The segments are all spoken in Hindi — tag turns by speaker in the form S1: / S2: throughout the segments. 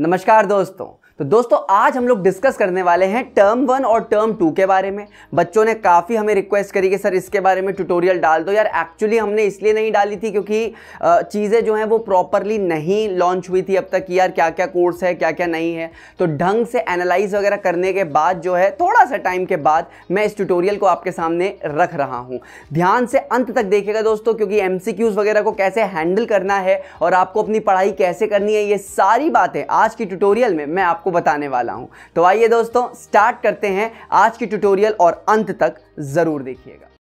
S1: नमस्कार दोस्तों तो दोस्तों आज हम लोग डिस्कस करने वाले हैं टर्म वन और टर्म टू के बारे में बच्चों ने काफ़ी हमें रिक्वेस्ट करी कि सर इसके बारे में ट्यूटोरियल डाल दो यार एक्चुअली हमने इसलिए नहीं डाली थी क्योंकि चीज़ें जो हैं वो प्रॉपरली नहीं लॉन्च हुई थी अब तक कि यार क्या क्या कोर्स है क्या क्या नहीं है तो ढंग से एनालाइज वगैरह करने के बाद जो है थोड़ा सा टाइम के बाद मैं इस ट्यूटोरियल को आपके सामने रख रहा हूँ ध्यान से अंत तक देखेगा दोस्तों क्योंकि एम वगैरह को कैसे हैंडल करना है और आपको अपनी पढ़ाई कैसे करनी है ये सारी बातें आज की ट्यूटोरियल में मैं आपको बताने वाला हूँ तो आइए दोस्तों स्टार्ट करते हैं आज की ट्यूटोरियल और अंत तक ज़रूर देखिएगा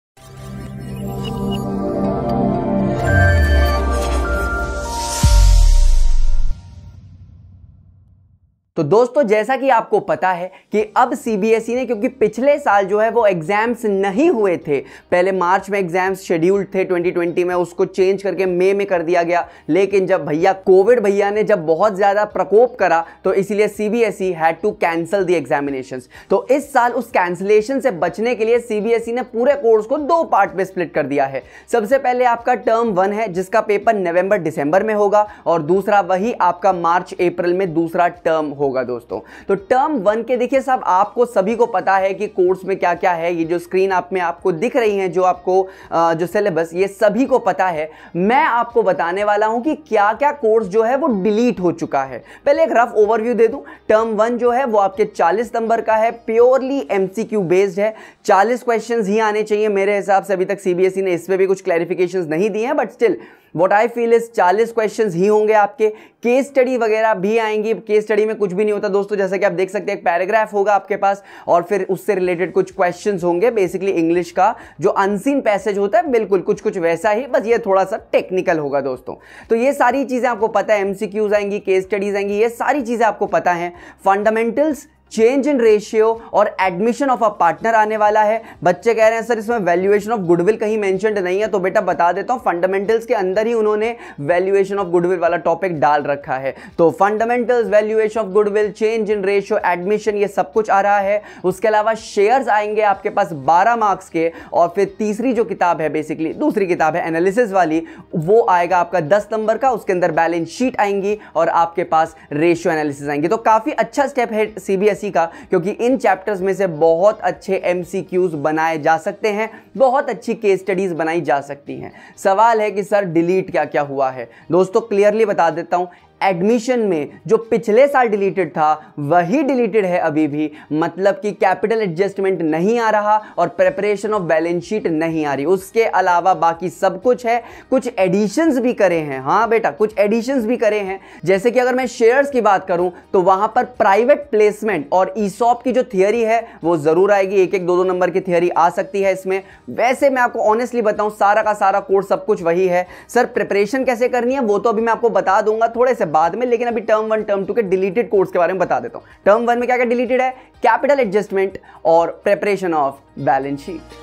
S1: तो दोस्तों जैसा कि आपको पता है कि अब सीबीएसई e ने क्योंकि पिछले साल जो है वो एग्ज़ाम्स नहीं हुए थे पहले मार्च में एग्ज़ाम्स शेड्यूल्ड थे 2020 में उसको चेंज करके मई में कर दिया गया लेकिन जब भैया कोविड भैया ने जब बहुत ज़्यादा प्रकोप करा तो इसीलिए CBSE had to cancel the examination तो इस साल उस कैंसिलेशन से बचने के लिए सीबीएसई e ने पूरे कोर्स को दो पार्ट में स्प्लिट कर दिया है सबसे पहले आपका टर्म वन है जिसका पेपर नवंबर दिसंबर में होगा और दूसरा वही आपका मार्च अप्रैल में दूसरा टर्म होगा होगा दोस्तों तो टर्म वन के देखिए साहब आपको सभी को पता है कि कोर्स में क्या क्या है ये जो स्क्रीन आप में आपको दिख रही है जो आपको जो सिलेबस ये सभी को पता है मैं आपको बताने वाला हूँ कि क्या क्या कोर्स जो है वो डिलीट हो चुका है पहले एक रफ ओवरव्यू दे दूँ टर्म वन जो है वो आपके चालीस नंबर का है प्योरली एम बेस्ड है चालीस क्वेश्चन ही आने चाहिए मेरे हिसाब से अभी तक सी e ने इस पर भी कुछ क्लैरिफिकेशन नहीं दिए हैं but still what I feel is चालीस क्वेश्चन ही होंगे आपके केस स्टडी वगैरह भी आएंगी केस स्टडी में कुछ भी नहीं होता दोस्तों जैसा कि आप देख सकते हैं एक पैराग्राफ होगा आपके पास और फिर उससे रिलेटेड कुछ क्वेश्चन होंगे बेसिकली इंग्लिश का जो अनसीन पैसेज होता है बिल्कुल कुछ कुछ वैसा ही बस ये थोड़ा सा टेक्निकल होगा दोस्तों तो ये सारी चीज़ें आपको पता है एम आएंगी केस स्टडीज आएंगी ये सारी चीज़ें आपको पता है फंडामेंटल्स चेंज इन रेशियो और एडमिशन ऑफ अ पार्टनर आने वाला है बच्चे कह रहे हैं सर इसमें वैल्यूएशन ऑफ गुडविल कहीं मैंशनड नहीं है तो बेटा बता देता हूँ फंडामेंटल्स के अंदर ही उन्होंने वैल्यूएशन ऑफ गुडविल वाला टॉपिक डाल रखा है तो fundamentals valuation of goodwill change in ratio admission ये सब कुछ आ रहा है उसके अलावा शेयर्स आएंगे आपके पास बारह मार्क्स के और फिर तीसरी जो किताब है बेसिकली दूसरी किताब है एनालिसिस वाली वो आएगा आपका दस नंबर का उसके अंदर बैलेंस शीट आएंगी और आपके पास रेशियो एनालिसिस आएंगे तो काफ़ी अच्छा स्टेप है सीबीएसई सीबीएसई का क्योंकि इन चैप्टर्स में से बहुत अच्छे एम बनाए जा सकते हैं बहुत अच्छी केस स्टडीज़ बनाई जा सकती हैं सवाल है कि सर डिलीट क्या क्या हुआ है दोस्तों क्लियरली बता देता हूँ एडमिशन में जो पिछले साल डिलीटेड था वही डिलीटेड है अभी भी मतलब कि कैपिटल एडजस्टमेंट नहीं आ रहा और प्रेपरेशन ऑफ बैलेंस शीट नहीं आ रही उसके अलावा बाकी सब कुछ है कुछ एडिशंस भी करे हैं हाँ बेटा कुछ एडिशंस भी करे हैं जैसे कि अगर मैं शेयर्स की बात करूं तो वहां पर प्राइवेट प्लेसमेंट और ईसॉप की जो थियरी है वो जरूर आएगी एक एक दो दो नंबर की थियरी आ सकती है इसमें वैसे मैं आपको ऑनेस्टली बताऊं सारा का सारा कोर्स सब कुछ वही है सर प्रिपरेशन कैसे करनी है वो तो अभी मैं आपको बता दूंगा थोड़े से बाद में लेकिन अभी टर्म वन टर्म टू के डिलीटेड कोर्स के बारे में बता देता हूं टर्म वन में क्या क्या डिलीटेड है कैपिटल एडजस्टमेंट और preparation of balance sheet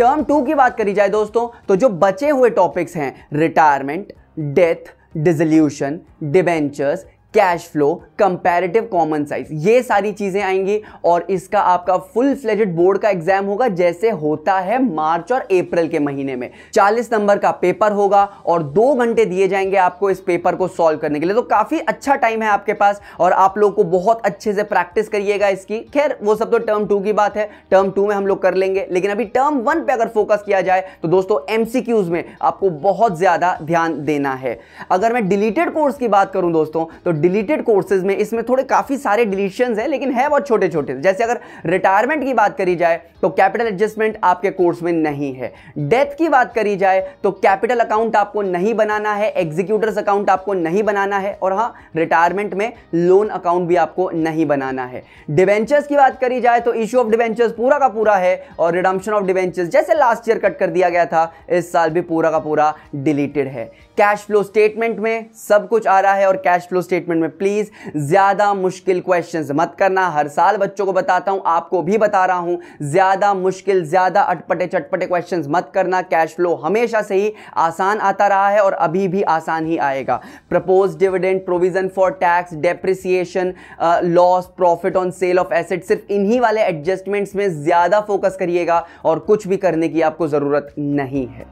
S1: term two की बात करी जाए दोस्तों तो जो बचे हुए टॉपिक्स हैं retirement death dissolution debentures cash flow comparative common size ये सारी चीज़ें आएंगी और इसका आपका फुल फ्लेजेड बोर्ड का एग्जाम होगा जैसे होता है मार्च और अप्रैल के महीने में 40 नंबर का पेपर होगा और दो घंटे दिए जाएंगे आपको इस पेपर को सॉल्व करने के लिए तो काफ़ी अच्छा टाइम है आपके पास और आप लोग को बहुत अच्छे से प्रैक्टिस करिएगा इसकी खैर वो सब तो टर्म टू की बात है टर्म टू में हम लोग कर लेंगे लेकिन अभी टर्म वन पे अगर फोकस किया जाए तो दोस्तों एमसीक्यूज में आपको बहुत ज़्यादा ध्यान देना है अगर मैं डिलीटेड कोर्स की बात करूं दोस्तों तो डिलीटेड कोर्सेज में इसमें थोड़े काफ़ी सारे डिलीशन है लेकिन है बहुत छोटे छोटे जैसे अगर रिटायरमेंट की बात करी जाए तो कैपिटल एडजस्टमेंट आपके कोर्स में नहीं है डेथ की बात करी जाए तो कैपिटल अकाउंट आपको नहीं बनाना है एग्जीक्यूटर्स अकाउंट आपको नहीं बनाना है और हाँ रिटायरमेंट में लोन अकाउंट भी आपको नहीं बनाना है डिवेंचर्स की बात करी जाए तो इश्यू ऑफ डिवेंचर्स पूरा का पूरा है और रिडम्शन ऑफ डिवेंचर्स जैसे लास्ट ईयर कट कर दिया गया था इस साल भी पूरा का पूरा डिलीटेड है कैश फ्लो स्टेटमेंट में सब कुछ आ रहा है और कैश फ्लो स्टेटमेंट स्टेटमेंट में प्लीज़ ज़्यादा मुश्किल क्वेश्चन मत करना हर साल बच्चों को बताता हूं आपको भी बता रहा हूं ज़्यादा मुश्किल ज़्यादा अटपटे चटपटे क्वेश्चन मत करना कैश फ्लो हमेशा से ही आसान आता रहा है और अभी भी आसान ही आएगा proposed dividend provision for tax depreciation loss profit on sale of asset सिर्फ इन्हीं वाले एडजस्टमेंट्स में ज़्यादा फोकस करिएगा और कुछ भी करने की आपको ज़रूरत नहीं है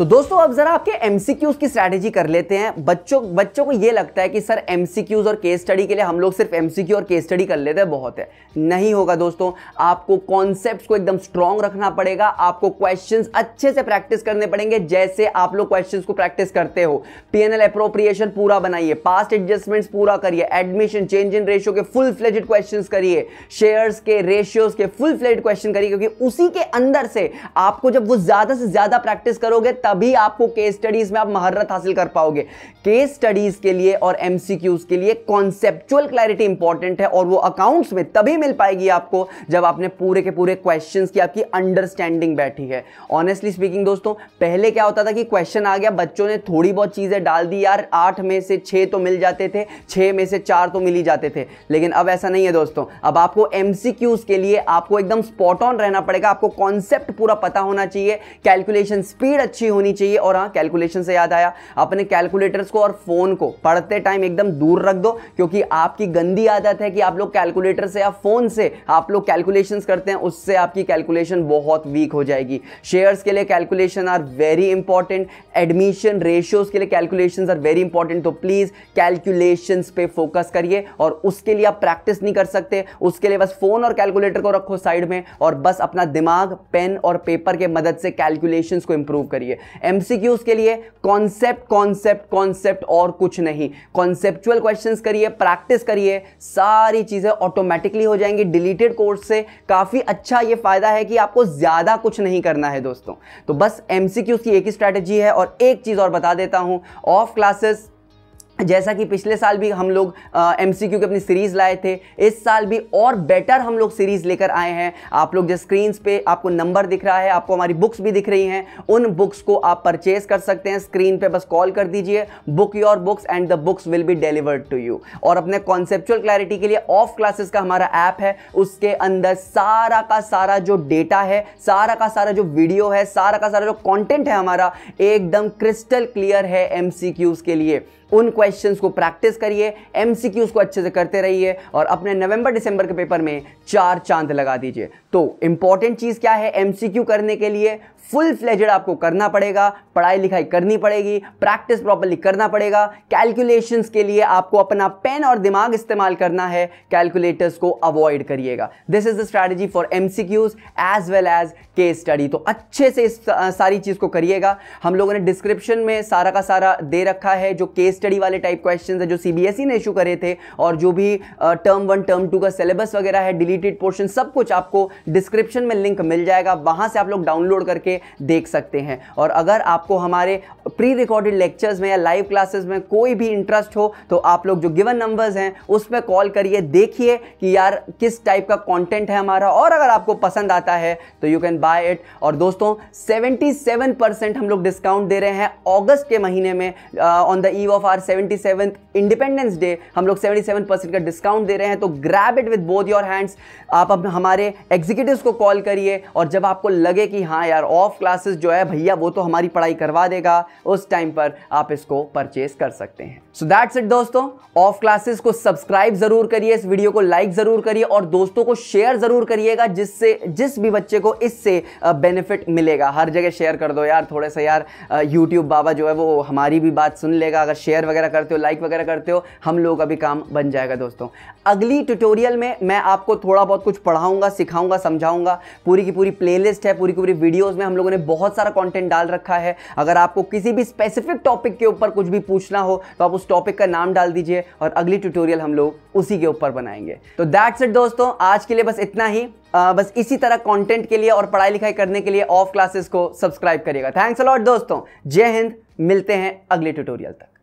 S1: तो दोस्तों अब जरा आपके एमसीक्यूज की स्ट्रैटेजी कर लेते हैं बच्चों बच्चों को ये लगता है कि सर एमसीक्यूज और केस स्टडी के लिए हम लोग सिर्फ एमसीक्यू और केस स्टडी कर लेते हैं बहुत है नहीं होगा दोस्तों आपको कॉन्सेप्ट को एकदम स्ट्रांग रखना पड़ेगा आपको क्वेश्चन अच्छे से प्रैक्टिस करने पड़ेंगे जैसे आप लोग क्वेश्चन को प्रैक्टिस करते हो पीएनएल अप्रोप्रिएशन पूरा बनाइए पास्ट एडजस्टमेंट्स पूरा करिए एडमिशन चेंज इन रेशियो के फुल फ्लेजेड क्वेश्चन करिए शेयर्स के रेशियोज के फुल फ्लेजेड क्वेश्चन करिए क्योंकि उसी के अंदर से आपको जब वो ज्यादा से ज्यादा प्रैक्टिस करोगे तब तभी आपको केस स्टडीज में आप महारत हासिल कर पाओगे केस स्टडीज के लिए और एमसीक्यूज के लिए कॉन्सेप्चुअल क्लैरिटी इंपॉर्टेंट है और वो अकाउंट्स में तभी मिल पाएगी आपको जब आपने पूरे के पूरे क्वेश्चन की आपकी अंडरस्टैंडिंग बैठी है ऑनेस्टली स्पीकिंग दोस्तों पहले क्या होता था कि क्वेश्चन आ गया बच्चों ने थोड़ी बहुत चीज़ें डाल दी यार आठ में से छह तो मिल जाते थे छह में से चार तो मिल ही जाते थे लेकिन अब ऐसा नहीं है दोस्तों अब आपको एम के लिए आपको एकदम स्पॉट ऑन रहना पड़ेगा आपको कॉन्सेप्ट पूरा पता होना चाहिए कैलकुलेशन स्पीड अच्छी होनी होनी चाहिए और हाँ कैलकुलेशन से याद आया अपने कैलकुलेटर्स को और फ़ोन को पढ़ते टाइम एकदम दूर रख दो क्योंकि आपकी गंदी आदत है कि आप लोग कैलकुलेटर से या फ़ोन से आप लोग कैलकुलेशन करते हैं उससे आपकी कैलकुलेशन बहुत वीक हो जाएगी शेयर्स के लिए calculation are very important admission ratios के लिए कैलकुलेशन आर वेरी इंपॉर्टेंट तो प्लीज़ कैलकुलेशन पे फोकस करिए और उसके लिए आप प्रैक्टिस नहीं कर सकते उसके लिए बस फ़ोन और कैलकुलेटर को रखो साइड में और बस अपना दिमाग पेन और पेपर के मदद से कैलकुलेशंस को इंप्रूव करिए एमसीक्यूज के लिए कॉन्सेप्ट कॉन्सेप्ट कॉन्सेप्ट और कुछ नहीं कॉन्सेप्चुअल क्वेश्चन करिए प्रैक्टिस करिए सारी चीज़ें ऑटोमेटिकली हो जाएंगी डिलीटेड कोर्स से काफ़ी अच्छा ये फ़ायदा है कि आपको ज़्यादा कुछ नहीं करना है दोस्तों तो बस एमसीक्यूज की एक ही स्ट्रैटेजी है और एक चीज़ और बता देता हूं ऑफ क्लासेस जैसा कि पिछले साल भी हम लोग एम सी क्यू की अपनी सीरीज़ लाए थे इस साल भी और बेटर हम लोग सीरीज़ लेकर आए हैं आप लोग जो स्क्रीन्स पे आपको नंबर दिख रहा है आपको हमारी बुक्स भी दिख रही हैं उन बुक्स को आप परचेज कर सकते हैं स्क्रीन पे बस कॉल कर दीजिए book your books and the books will be delivered to you और अपने कॉन्सेप्चुअल क्लैरिटी के लिए ऑफ क्लासेस का हमारा ऐप है उसके अंदर सारा का सारा जो डेटा है सारा का सारा जो वीडियो है सारा का सारा जो कॉन्टेंट है हमारा एकदम क्रिस्टल क्लियर है एम के लिए उन क्वेश्चंस को प्रैक्टिस करिए एमसीक्यूज को अच्छे से करते रहिए और अपने नवंबर दिसंबर के पेपर में चार चांद लगा दीजिए तो इंपॉर्टेंट चीज़ क्या है एमसीक्यू करने के लिए फुल फ्लेजेड आपको करना पड़ेगा पढ़ाई लिखाई करनी पड़ेगी प्रैक्टिस प्रॉपरली करना पड़ेगा कैलकुलेशंस के लिए आपको अपना पेन और दिमाग इस्तेमाल करना है कैलकुलेटर्स को अवॉइड करिएगा this is the strategy for M as well as case study तो अच्छे से इस सारी चीज़ को करिएगा हम लोगों ने डिस्क्रिप्शन में सारा का सारा दे रखा है जो केस स्टडी वाले टाइप क्वेश्चन है जो सी e ने इशू करे थे और जो भी टर्म वन टर्म टू का सिलेबस वगैरह है डिलीटेड पोर्शन सब कुछ आपको डिस्क्रिप्शन में लिंक मिल जाएगा वहाँ से आप लोग डाउनलोड करके करके देख सकते हैं और अगर आपको हमारे प्री रिकॉर्डेड लेक्चर्स में या लाइव क्लासेस में कोई भी इंटरेस्ट हो तो आप लोग जो गिवन नंबर्स हैं उस पर कॉल करिए देखिए कि यार किस टाइप का कंटेंट है हमारा और अगर आपको पसंद आता है तो यू कैन बाय इट और दोस्तों 77 परसेंट हम लोग डिस्काउंट दे रहे हैं अगस्त के महीने में on the eve of our seventy independence day हम लोग सेवन परसेंट का डिस्काउंट दे रहे हैं तो grab it with both your hands आप अब हमारे एग्जीक्यूटिव को कॉल करिए और जब आपको लगे कि हाँ यार और ऑफ क्लासेस जो है भैया वो तो हमारी पढ़ाई करवा देगा उस टाइम पर आप इसको परचेस कर सकते हैं सो दैट्स इट दोस्तों ऑफ क्लासेस को सब्सक्राइब जरूर करिए इस वीडियो को लाइक जरूर करिए और दोस्तों को शेयर जरूर करिएगा जिससे जिस भी बच्चे को इससे बेनिफिट मिलेगा हर जगह शेयर कर दो यार थोड़े सा यार यूट्यूब बाबा जो है वो हमारी भी बात सुन लेगा अगर शेयर वगैरह करते हो लाइक वगैरह करते हो हम लोग का भी काम बन जाएगा दोस्तों अगली ट्यूटोरियल में मैं आपको थोड़ा बहुत कुछ पढ़ाऊंगा सिखाऊंगा समझाऊंगा पूरी की पूरी प्लेलिस्ट है पूरी की पूरी वीडियोस में हम लोगों ने बहुत सारा कंटेंट डाल रखा है अगर आपको किसी भी स्पेसिफिक टॉपिक के ऊपर कुछ भी पूछना हो तो आप उस टॉपिक का नाम डाल दीजिए और अगली ट्यूटोरियल हम लोग उसी के ऊपर बनाएंगे तो दैट्स इट दोस्तों आज के लिए बस इतना ही आ, बस इसी तरह कंटेंट के लिए और पढ़ाई लिखाई करने के लिए ऑफ क्लासेस को सब्सक्राइब करिएगा थैंक्स अलॉट दोस्तों जय हिंद मिलते हैं अगले ट्यूटोरियल तक